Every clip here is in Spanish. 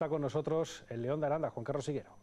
Está con nosotros el León de Aranda, Juan Carlos Siguero.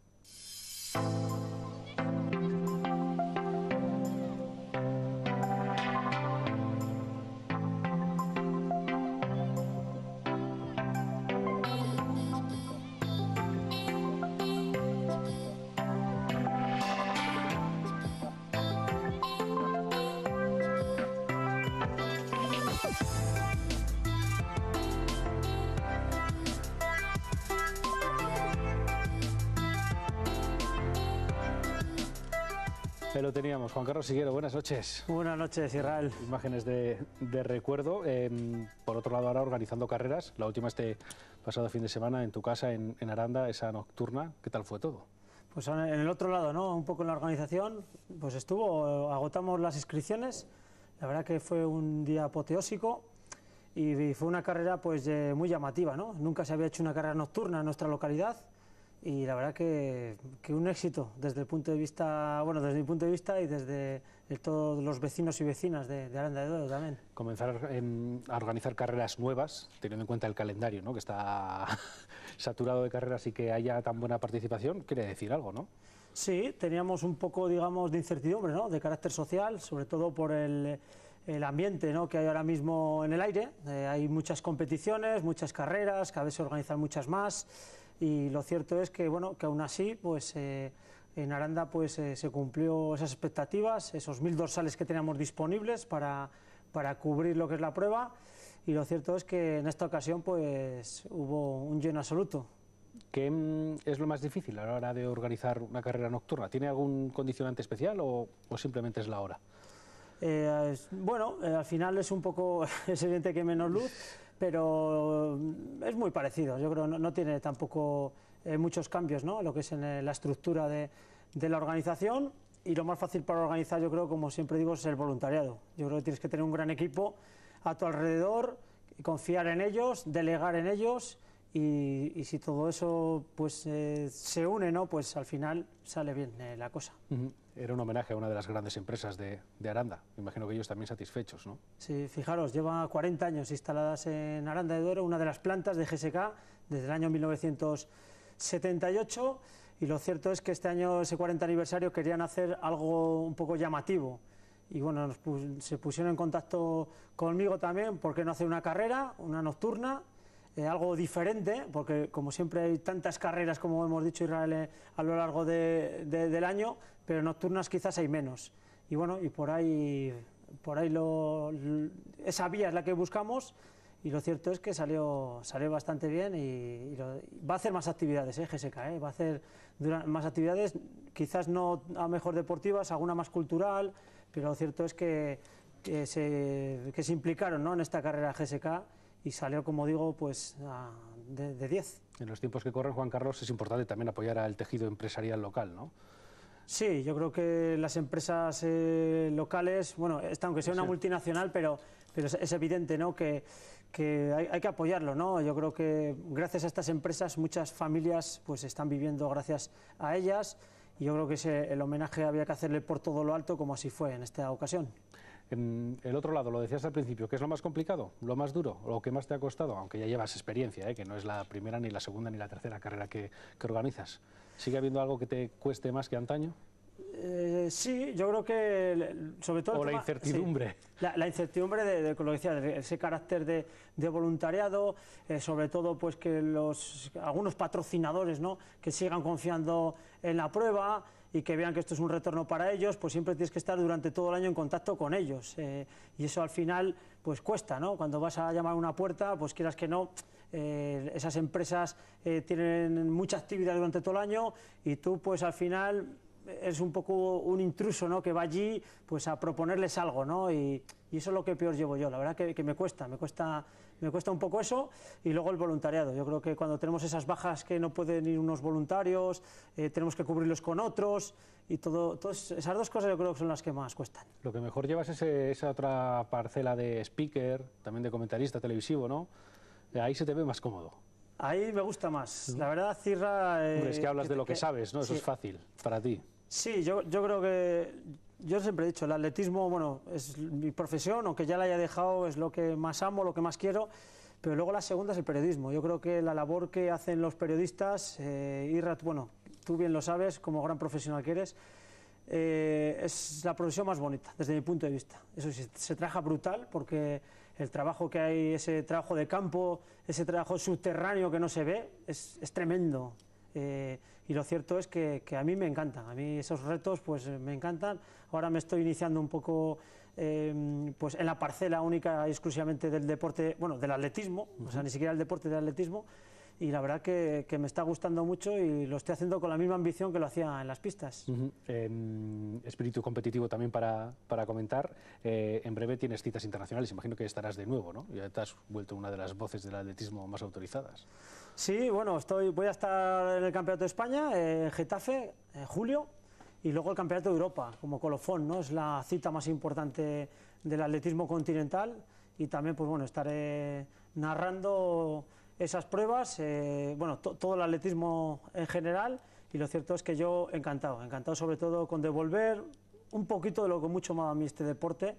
Ahí lo teníamos. Juan Carlos Siguero, buenas noches. Buenas noches, Israel. Imágenes de, de recuerdo. Em, por otro lado, ahora organizando carreras. La última este pasado fin de semana en tu casa, en, en Aranda, esa nocturna. ¿Qué tal fue todo? Pues en el otro lado, ¿no? Un poco en la organización, pues estuvo, agotamos las inscripciones. La verdad que fue un día apoteósico y fue una carrera pues muy llamativa, ¿no? Nunca se había hecho una carrera nocturna en nuestra localidad y la verdad que, un éxito desde el punto de vista, bueno, desde mi punto de vista y desde todos los vecinos y vecinas de, Aranda de Duero también. Comenzar em, a organizar carreras nuevas, teniendo en cuenta el calendario, ¿no? que está saturado de carreras y que haya tan buena participación, quiere decir algo, ¿no? Sí, teníamos un poco, digamos, de incertidumbre, ¿no? De carácter social, sobre todo por el ambiente ¿no? que hay ahora mismo en el aire. Eh, hay muchas competiciones, muchas carreras, cada vez se organizan muchas más y lo cierto es que, bueno, que aún así, pues... Eh, en Aranda pues, eh, se cumplió esas expectativas, esos mil dorsales que teníamos disponibles para, para cubrir lo que es la prueba y lo cierto es que en esta ocasión pues, hubo un lleno absoluto. ¿Qué mm, es lo más difícil a la hora de organizar una carrera nocturna? ¿Tiene algún condicionante especial o, simplemente es la hora? Eh, bueno, al final es un poco, es evidente que menos luz, pero mm, es muy parecido. Yo creo no, no tiene tampoco eh, muchos cambios, ¿no? Lo que es en eh, la estructura de, de la organización y lo más fácil para organizar, yo creo, como siempre digo, es el voluntariado. Yo creo que tienes que tener un gran equipo a tu alrededor, confiar en ellos, delegar en ellos y, si todo eso pues eh, se une, ¿no? Pues al final sale bien eh, la cosa. Era un homenaje a una de las grandes empresas de, Aranda. Me imagino que ellos también satisfechos, ¿no? Sí, fijaros, lleva 40 años instaladas en Aranda de Duero, una de las plantas de GSK desde el año 1978. Y lo cierto es que este año, ese 40 aniversario, querían hacer algo un poco llamativo y bueno, se pusieron en contacto conmigo también, ...porque no hacer una carrera, una nocturna? Eh, algo diferente, porque como siempre hay tantas carreras, como hemos dicho Israel, eh, a lo largo del año, pero nocturnas quizás hay menos. Y bueno, y por ahí, por ahí esa vía es la que buscamos y lo cierto es que salió, salió bastante bien y, va a hacer más actividades, eh, GSK, va a hacer más actividades, quizás no a mejor deportivas, alguna más cultural, pero lo cierto es que, se, que se implicaron ¿no? en esta carrera GSK y salió, como digo, pues de 10. En los tiempos que corren, Juan Carlos, es importante también apoyar al tejido empresarial local, ¿no? Sí, yo creo que las empresas eh, locales, bueno, está aunque sea una multinacional, pero, pero es, evidente ¿no? que, que hay, que apoyarlo. ¿no? Yo creo que gracias a estas empresas muchas familias pues, están viviendo gracias a ellas y yo creo que el homenaje había que hacerle por todo lo alto como así fue en esta ocasión el otro lado, lo decías al principio, ¿qué es lo más complicado, lo más duro, lo que más te ha costado? Aunque ya llevas experiencia, ¿eh? que no es la primera, ni la segunda, ni la tercera carrera que, organizas. ¿Sigue habiendo algo que te cueste más que antaño? Eh, sí, yo creo que sobre todo... O la incertidumbre. la, incertidumbre de, lo que ese carácter de, voluntariado, eh, sobre todo pues que los, algunos patrocinadores ¿no? que sigan confiando en la prueba, y que vean que esto es un retorno para ellos, pues siempre tienes que estar durante todo el año en contacto con ellos. Eh, y eso al final, pues cuesta, ¿no? Cuando vas a llamar a una puerta, pues quieras que no, eh, esas empresas eh, tienen mucha actividad durante todo el año y tú, pues al final, es un poco un intruso, ¿no? Que va allí, pues a proponerles algo, ¿no? Y, eso es lo que peor llevo yo. La verdad que, que me cuesta, me cuesta me cuesta un poco eso. Y luego el voluntariado. Yo creo que cuando tenemos esas bajas que no pueden ir unos voluntarios, eh, tenemos que cubrirlos con otros. Y todo, todas esas dos cosas yo creo que son las que más cuestan. Lo que mejor llevas es eh, esa otra parcela de speaker, también de comentarista televisivo, ¿no? Eh, ahí se te ve más cómodo. Ahí me gusta más. La verdad, Cierra... es que hablas de lo que, sabes, ¿no? Eso es fácil para ti. Sí, yo, yo creo que yo siempre he dicho, el atletismo, bueno, es mi profesión, aunque ya la haya dejado, es lo que más amo, lo que más quiero, pero luego la segunda es el periodismo. Yo creo que la labor que hacen los periodistas, eh, y, bueno, tú bien lo sabes, como gran profesional que eres, eh, es la profesión más bonita, desde mi punto de vista. Eso sí, se trabaja brutal porque el trabajo que hay, ese trabajo de campo, ese trabajo subterráneo que no se ve, es, es tremendo. Eh, y lo cierto es que, a mí me encantan, a mí esos retos pues eh, me encantan. Ahora me estoy iniciando un poco em, pues en la parcela única y exclusivamente del deporte, bueno, del atletismo, o sea, ni siquiera el deporte del atletismo, y la verdad que, me está gustando mucho y lo estoy haciendo con la misma ambición que lo hacía en las pistas. Em, espíritu competitivo también para, para comentar. Eh, en breve tienes citas internacionales, imagino que estarás de nuevo, ¿no? Ya te has vuelto una de las voces del atletismo más autorizadas. Sí, bueno, estoy, voy a estar en el Campeonato de España, en eh, Getafe, en eh, julio, y luego el Campeonato de Europa, como colofón, ¿no? Es la cita más importante del atletismo continental y también, pues bueno, estaré narrando esas pruebas, eh, bueno, todo el atletismo en general y lo cierto es que yo encantado, encantado sobre todo con devolver un poquito de lo que mucho me más a mí este deporte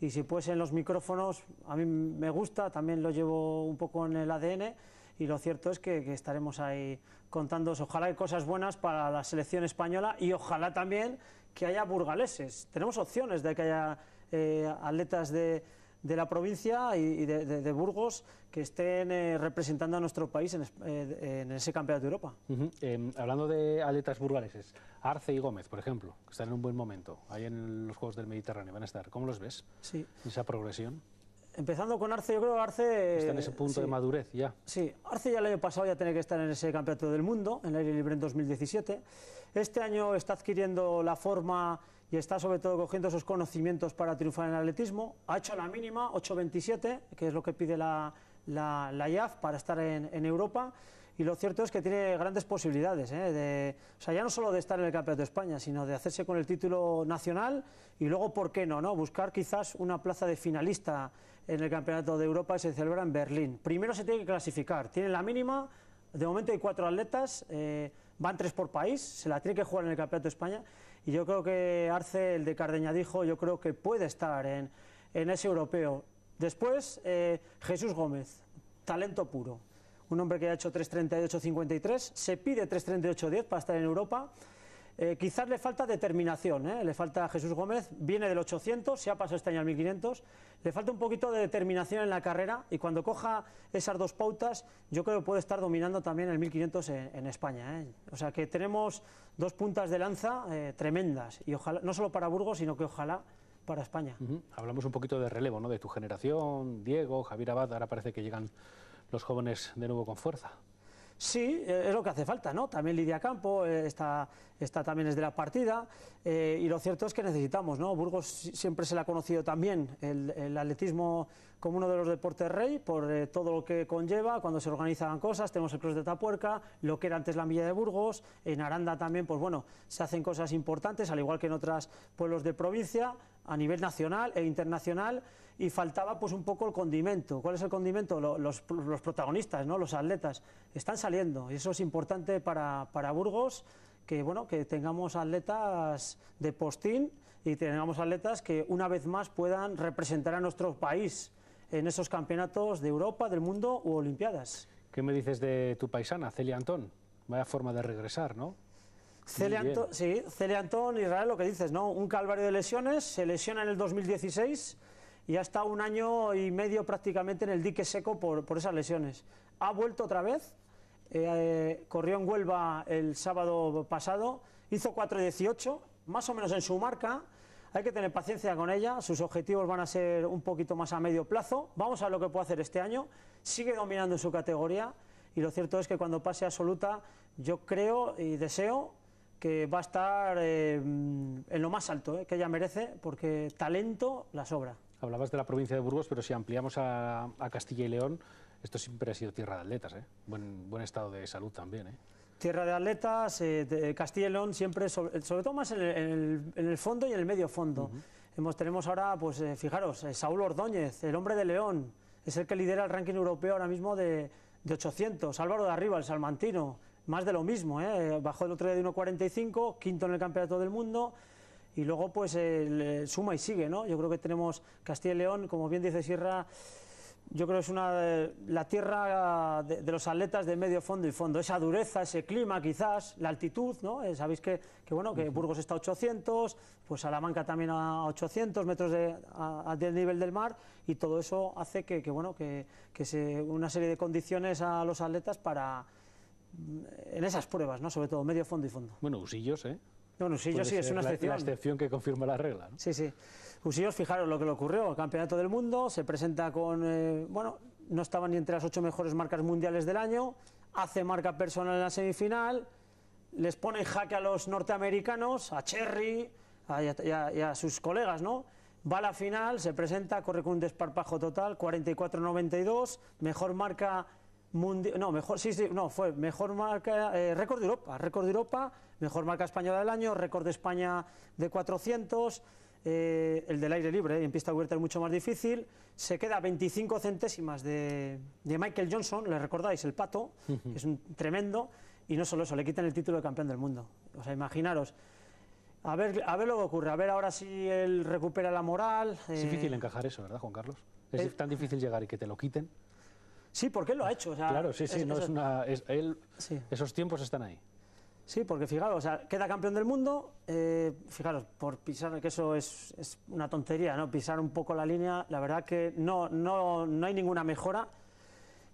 y si puedes en los micrófonos a mí me gusta, también lo llevo un poco en el ADN y lo cierto es que, estaremos ahí contando, ojalá hay cosas buenas para la selección española y ojalá también que haya burgaleses. Tenemos opciones de que haya eh, atletas de de la provincia y, de, Burgos que estén eh, representando a nuestro país en, eh, ese campeonato de Europa. Em, hablando de atletas burgaleses, Arce y Gómez, por ejemplo, que están en un buen momento, ahí en los Juegos del Mediterráneo van a estar. ¿Cómo los ves? Sí. Esa progresión. Empezando con Arce, yo creo que Arce... Está en ese punto de madurez ya. Sí, Arce ya el año pasado ya tenía que estar en ese campeonato del mundo, en el aire libre en 2017. Este año está adquiriendo la forma y está sobre todo cogiendo esos conocimientos para triunfar en el atletismo. Ha hecho la mínima, 8.27, que es lo que pide la, la, IAF para estar en, Europa. Y lo cierto es que tiene grandes posibilidades, ¿eh? o sea, ya no solo de estar en el Campeonato de España, sino de hacerse con el título nacional y luego, ¿por qué no? no? Buscar quizás una plaza de finalista en el Campeonato de Europa que se celebra en Berlín. Primero se tiene que clasificar, tiene la mínima, de momento hay cuatro atletas, eh, van tres por país, se la tiene que jugar en el Campeonato de España y yo creo que Arce, el de Cardeña dijo, yo creo que puede estar en, ese europeo. Después, eh, Jesús Gómez, talento puro. Un hombre que ha hecho 3.38.53, se pide 3.38.10 para estar en Europa. Eh, quizás le falta determinación, ¿eh? le falta a Jesús Gómez, viene del 800, se ha pasado este año al 1500, le falta un poquito de determinación en la carrera y cuando coja esas dos pautas, yo creo que puede estar dominando también el 1500 en, España. ¿eh? O sea que tenemos dos puntas de lanza tremendas y ojalá, no solo para Burgos, sino que ojalá para España. Hablamos un poquito de relevo, ¿no? De tu generación, Diego, Javier Abad, ahora parece que llegan los jóvenes de nuevo con fuerza. Sí, eh, es lo que hace falta, ¿no? También Lidia Campo, eh, está, también es de la partida, eh, y lo cierto es que necesitamos, ¿no? Burgos siempre se le ha conocido también el, atletismo como uno de los deportes rey, por todo lo que conlleva, cuando se organizan cosas, tenemos el Cruz de Tapuerca, lo que era antes la Milla de Burgos, en Aranda también, pues bueno, se hacen cosas importantes, al igual que en otros pueblos de provincia, a nivel nacional e internacional y faltaba pues un poco el condimento. ¿Cuál es el condimento? Los, protagonistas, ¿no? los atletas. Están saliendo y eso es importante para, para Burgos, que, bueno, que tengamos atletas de postín y tengamos atletas que una vez más puedan representar a nuestro país en esos campeonatos de Europa, del mundo u Olimpiadas. ¿Qué me dices de tu paisana, Celia Antón? Vaya forma de regresar, ¿no? Cele, sí, Antón, Israel, lo que dices, ¿no? Un calvario de lesiones, se lesiona en el 2016 y ha estado un año y medio prácticamente en el dique seco por, por esas lesiones. Ha vuelto otra vez, eh, corrió en Huelva el sábado pasado, hizo 4.18, más o menos en su marca. Hay que tener paciencia con ella, sus objetivos van a ser un poquito más a medio plazo. Vamos a ver lo que puede hacer este año. Sigue dominando en su categoría y lo cierto es que cuando pase absoluta, yo creo y deseo que va a estar eh, en lo más alto, eh, que ella merece, porque talento la sobra. Hablabas de la provincia de Burgos, pero si ampliamos a, Castilla y León, esto siempre ha sido tierra de atletas, ¿eh? buen, buen estado de salud también. Tierra de atletas, Castilla y León siempre, sobre, todo más en el, fondo y en el medio fondo. Hemos, tenemos ahora, pues fijaros, Saúl Ordóñez, el hombre de León, es el que lidera el ranking europeo ahora mismo de, de 800. Álvaro de Arriba, el salmantino más de lo mismo, ¿eh? bajó el otro día de 1.45, quinto en el Campeonato del Mundo y luego pues eh, suma y sigue, ¿no? Yo creo que tenemos Castilla y León, como bien dice Sierra, yo creo que es una la tierra de, los atletas de medio fondo y fondo, esa dureza, ese clima quizás, la altitud, ¿no? Eh, sabéis que, bueno, que Burgos está a 800, pues Salamanca también a 800 metros de, del nivel del mar y todo eso hace que, bueno, que, que se, una serie de condiciones a los atletas para en esas pruebas, ¿no? Sobre todo medio fondo y fondo. Bueno, usillos, ¿eh? Bueno, Usillos sí, es una excepción. excepción que confirma la regla, Sí, sí. Usillos, fijaros lo que le ocurrió, campeonato del mundo, se presenta con, eh, bueno, no estaba ni entre las ocho mejores marcas mundiales del año, hace marca personal en la semifinal, les pone en jaque a los norteamericanos, a Cherry, a, a, sus colegas, ¿no? Va a la final, se presenta, corre con un desparpajo total, 44-92, mejor marca no, mejor, sí, sí, no, fue mejor marca, eh, récord de Europa, récord de Europa, mejor marca española del año, récord de España de 400, eh, el del aire libre, eh, en pista cubierta es mucho más difícil, se queda 25 centésimas de, Michael Johnson, le recordáis, el pato, es un tremendo, y no solo eso, le quitan el título de campeón del mundo, o sea, imaginaros, a ver, a ver lo que ocurre, a ver ahora si él recupera la moral. Es difícil encajar eso, ¿verdad, Juan Carlos? Es tan difícil llegar y que te lo quiten. Sí, porque él lo ha hecho. claro, sí, sí, no es una, esos tiempos están ahí. Sí, porque fijaros, o sea, queda campeón del mundo, eh, fijaros, por pisar, que eso es, una tontería, ¿no? Pisar un poco la línea, la verdad que no, no, no hay ninguna mejora.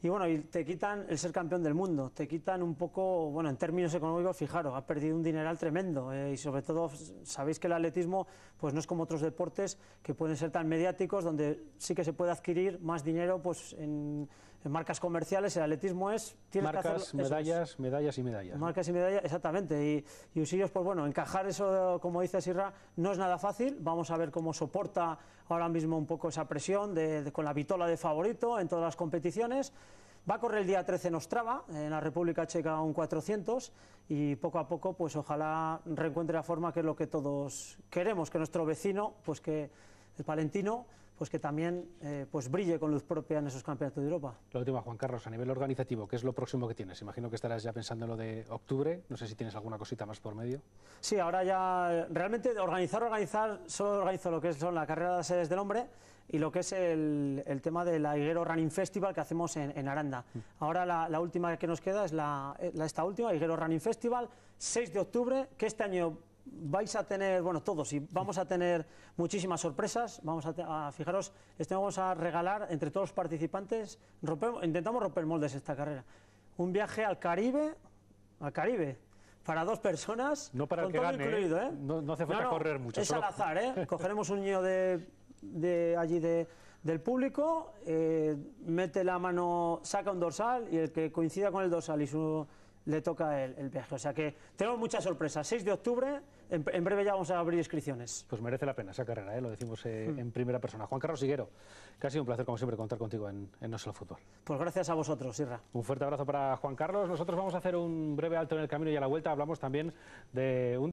Y bueno, y te quitan el ser campeón del mundo, te quitan un poco, bueno, en términos económicos, fijaros, ha perdido un dineral tremendo. Eh, y sobre todo, sabéis que el atletismo, pues no es como otros deportes que pueden ser tan mediáticos, donde sí que se puede adquirir más dinero, pues en en marcas comerciales, el atletismo es... Marcas, medallas, medallas y medallas. Marcas y medallas, exactamente. Y, Usillos, pues bueno, encajar eso, como dice Sirra, no es nada fácil. Vamos a ver cómo soporta ahora mismo un poco esa presión con la vitola de favorito en todas las competiciones. Va a correr el día 13 en Ostrava, en la República Checa un 400 y poco a poco pues ojalá reencuentre la forma que es lo que todos queremos, que nuestro vecino, pues que el Valentino pues que también eh, pues brille con luz propia en esos campeonatos de Europa. Lo último, Juan Carlos, a nivel organizativo, ¿qué es lo próximo que tienes? Imagino que estarás ya pensando en lo de octubre, no sé si tienes alguna cosita más por medio. Sí, ahora ya eh, realmente organizar, organizar, solo organizo lo que son la carrera de sedes del hombre y lo que es el, tema tema del Higuero Running Festival que hacemos en, Aranda. Mm. Ahora la, última que nos queda es la, eh, esta última, Higuero Running Festival, 6 de octubre, que este año vais a tener, bueno, todos, y vamos a tener muchísimas sorpresas. Vamos a, fijaros, este vamos a regalar entre todos los participantes, intentamos romper moldes esta carrera. Un viaje al Caribe, al Caribe, para dos personas. No para con que ¿eh? no, hace falta correr mucho. Es al azar, ¿eh? Cogeremos un niño de, allí del público, eh, mete la mano, saca un dorsal y el que coincida con el dorsal y su le toca el, viaje. O sea que tenemos muchas sorpresas. 6 de octubre, en, breve ya vamos a abrir inscripciones. Pues merece la pena esa carrera, ¿eh? lo decimos eh, hmm. en primera persona. Juan Carlos siguero que ha sido un placer, como siempre, contar contigo en, No Solo Fútbol. Pues gracias a vosotros, Sirra. Un fuerte abrazo para Juan Carlos. Nosotros vamos a hacer un breve alto en el camino y a la vuelta hablamos también de un